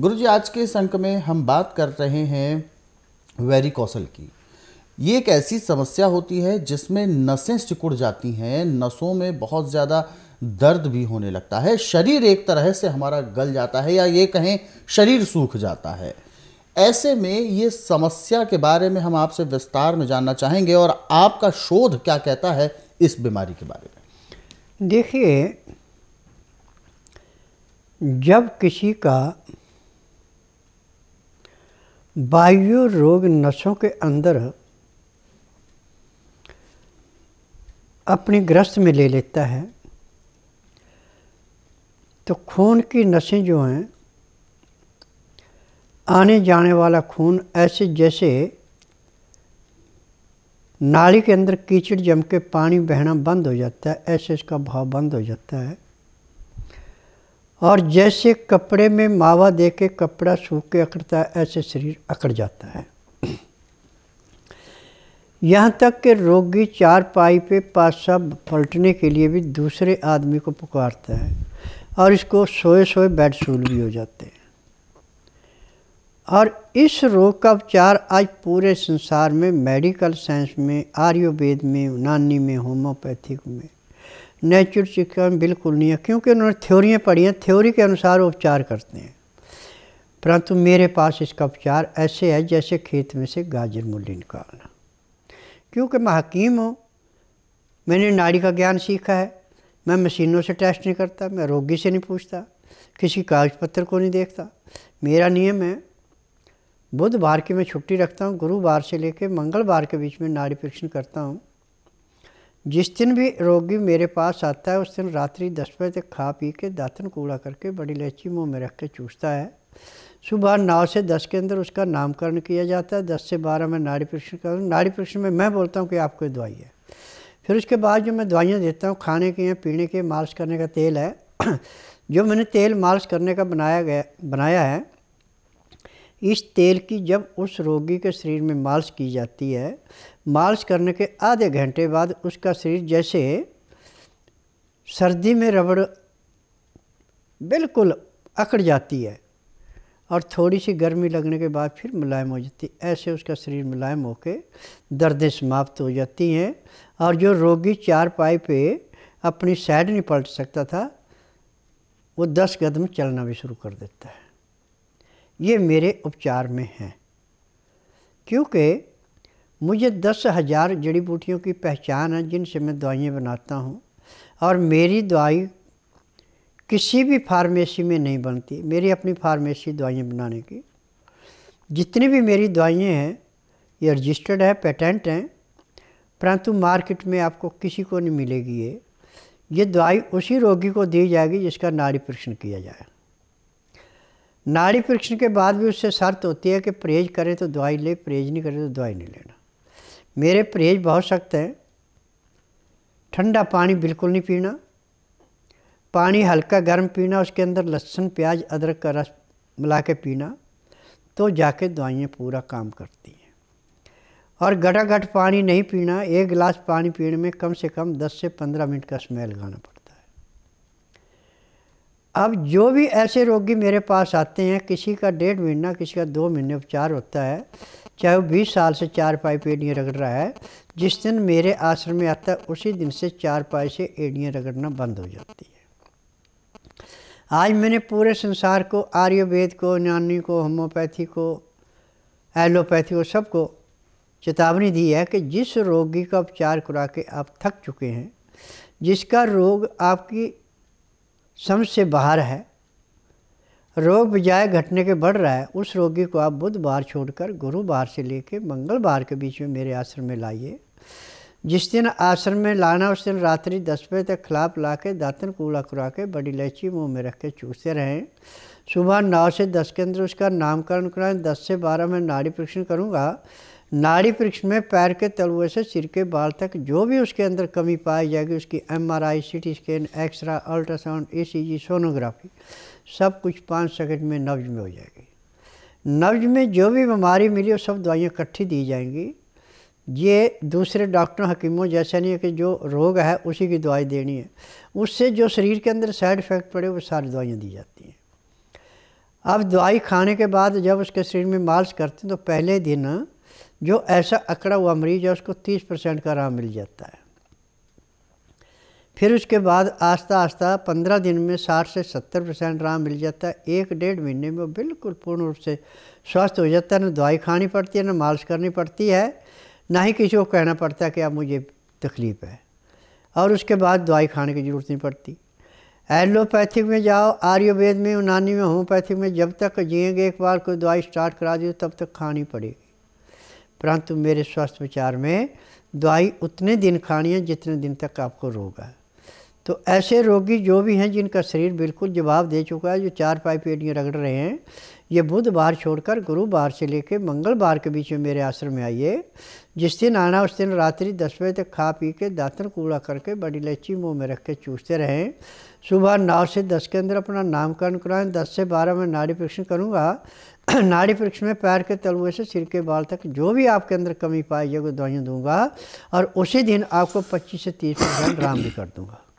गुरु जी आज के इस अंक में हम बात कर रहे हैं कौशल की ये एक ऐसी समस्या होती है जिसमें नसें सिकुड़ जाती हैं नसों में बहुत ज़्यादा दर्द भी होने लगता है शरीर एक तरह से हमारा गल जाता है या ये कहें शरीर सूख जाता है ऐसे में ये समस्या के बारे में हम आपसे विस्तार में जानना चाहेंगे और आपका शोध क्या कहता है इस बीमारी के बारे में देखिए जब किसी का वायु रोग नसों के अंदर अपनी ग्रस्त में ले लेता है तो खून की नसें जो हैं आने जाने वाला खून ऐसे जैसे नाली के अंदर कीचड़ जम के पानी बहना बंद हो जाता है ऐसे इसका भाव बंद हो जाता है और जैसे कपड़े में मावा दे के कपड़ा सूख के अकड़ता है ऐसे शरीर अकड़ जाता है यहाँ तक कि रोगी चार पाई पे पासा पलटने के लिए भी दूसरे आदमी को पुकारता है और इसको सोए सोए बेड सूल भी हो जाते हैं और इस रोग का उपचार आज पूरे संसार में मेडिकल साइंस में आर्युवेद में यूनानी में होम्योपैथिक में नेचुर चिकित्सा में बिल्कुल नहीं है क्योंकि उन्होंने थ्योरियाँ पढ़ी हैं थ्योरी के अनुसार उपचार करते हैं परंतु मेरे पास इसका उपचार ऐसे है जैसे खेत में से गाजर मूली निकालना क्योंकि मैं हकीम हूँ मैंने नाड़ी का ज्ञान सीखा है मैं मशीनों से टेस्ट नहीं करता मैं रोगी से नहीं पूछता किसी कागज पत्र को नहीं देखता मेरा नियम है बुधवार की मैं छुट्टी रखता हूँ गुरुवार से लेकर मंगलवार के बीच में नाड़ी परीक्षण करता हूँ जिस दिन भी रोगी मेरे पास आता है उस दिन रात्रि दस बजे तक खा पी के दातन कूड़ा करके बड़ी इलायची मुँह में रख के चूसता है सुबह नौ से दस के अंदर उसका नामकरण किया जाता है दस से बारह में नाड़ी परीक्षण कर नाड़ी परीक्षण में मैं बोलता हूँ कि आपको दवाई है फिर उसके बाद जो मैं दवाइयाँ देता हूँ खाने के या पीने के मालिश करने का तेल है जो मैंने तेल मालिश करने का बनाया गया बनाया है इस तेल की जब उस रोगी के शरीर में मालिश की जाती है मालिश करने के आधे घंटे बाद उसका शरीर जैसे सर्दी में रबड़ बिल्कुल अकड़ जाती है और थोड़ी सी गर्मी लगने के बाद फिर मुलायम हो जाती है ऐसे उसका शरीर मुलायम होकर दर्दें समाप्त हो जाती हैं और जो रोगी चार पाई पे अपनी साइड नहीं पलट सकता था वो दस कदम चलना भी शुरू कर देता है ये मेरे उपचार में हैं क्योंकि मुझे दस हज़ार जड़ी बूटियों की पहचान है जिनसे मैं दवाइयाँ बनाता हूँ और मेरी दवाई किसी भी फार्मेसी में नहीं बनती मेरी अपनी फार्मेसी दवाइयाँ बनाने की जितनी भी मेरी दवाइयाँ हैं ये रजिस्टर्ड है पेटेंट हैं परंतु मार्केट में आपको किसी को नहीं मिलेगी ये ये दवाई उसी रोगी को दी जाएगी जिसका नाड़ी परीक्षण किया जाए नाड़ी परीक्षण के बाद भी उससे शर्त होती है कि परहेज करे तो दवाई ले परहेज नहीं करे तो दवाई नहीं लेना मेरे परहेज बहुत सख्त हैं ठंडा पानी बिल्कुल नहीं पीना पानी हल्का गर्म पीना उसके अंदर लहसुन प्याज अदरक का रस मिला के पीना तो जाके दवाइयाँ पूरा काम करती हैं और गटागट पानी नहीं पीना एक गिलास पानी पीने में कम से कम 10 से 15 मिनट का स्मेल लगाना पड़ता अब जो भी ऐसे रोगी मेरे पास आते हैं किसी का डेढ़ महीना किसी का दो महीने उपचार होता है चाहे वो बीस साल से चार पाई पे एड़ियाँ रगड़ रहा है जिस दिन मेरे आश्रम में आता है उसी दिन से चार पाई से एड़ियाँ रगड़ना बंद हो जाती है आज मैंने पूरे संसार को आर्यवेद को नानी को होम्योपैथी को एलोपैथी को सबको चेतावनी दी है कि जिस रोगी का उपचार करा के आप थक चुके हैं जिसका रोग आपकी समझ से बाहर है रोग बजाय घटने के बढ़ रहा है उस रोगी को आप बुधवार छोड़कर गुरुवार से लेकर मंगलवार के बीच में मेरे आश्रम में लाइए जिस दिन आश्रम में लाना उस दिन रात्रि दस बजे तक खिलाफ ला के दातन कूड़ा खुरा के बड़ी इलायची मुँह में रख के चूसते रहें सुबह नौ से दस के अंदर उसका नामकरण कराएं दस से बारह में नाड़ी परीक्षण करूँगा नाड़ी वृक्ष में पैर के तलुए से सिर के बाल तक जो भी उसके अंदर कमी पाई जाएगी उसकी MRI, CT scan x-ray ultrasound जी सोनोग्राफी सब कुछ पाँच सेकंड में नब्ज में हो जाएगी नब्ज में जो भी बीमारी मिली वो सब दवाइयाँ इकट्ठी दी जाएंगी ये दूसरे डॉक्टरों हकीमों जैसा नहीं है कि जो रोग है उसी की दवाई देनी है उससे जो शरीर के अंदर साइड इफ़ेक्ट पड़े वो सारी दवाइयाँ दी जाती हैं अब दवाई खाने के बाद जब उसके शरीर में मालिश करते हैं तो पहले दिन जो ऐसा अकड़ा हुआ मरीज है उसको तीस परसेंट का आराम मिल जाता है फिर उसके बाद आस्ता आस्ता पंद्रह दिन में साठ से सत्तर परसेंट आराम मिल जाता है एक डेढ़ महीने में बिल्कुल पूर्ण रूप से स्वस्थ हो जाता है ना दवाई खानी पड़ती है ना मालिश करनी पड़ती है ना ही किसी को कहना पड़ता है कि अब मुझे तकलीफ़ है और उसके बाद दवाई खाने की ज़रूरत नहीं पड़ती एलोपैथिक में जाओ आयुर्वेद में यूनानी में होम्योपैथिक में जब तक जिएंगे एक बार कोई दवाई स्टार्ट करा दी तब तक खानी पड़ेगी परंतु मेरे स्वास्थ्य विचार में दवाई उतने दिन खानी है जितने दिन तक आपको रोग है तो ऐसे रोगी जो भी हैं जिनका शरीर बिल्कुल जवाब दे चुका है जो चार पाई पेटियाँ रगड़ रहे हैं ये बुध बार छोड़कर गुरु बार से लेकर मंगल बार के बीच में मेरे आश्रम में आइए जिस दिन आना उस दिन रात्रि दस बजे तक खा पी के दातन कूड़ा करके बड़ी लच्ची मुँह में रख के चूसते रहें सुबह नौ से दस के अंदर अपना नामकरण कराएं दस से बारह में नाड़ी परीक्षण करूँगा नाड़ी वृक्ष में पैर के तलुए से सिर के बाल तक जो भी आपके अंदर कमी पाई है वो दवाइयाँ दूंगा और उसी दिन आपको 25 से 30 परसेंट राम भी कर दूंगा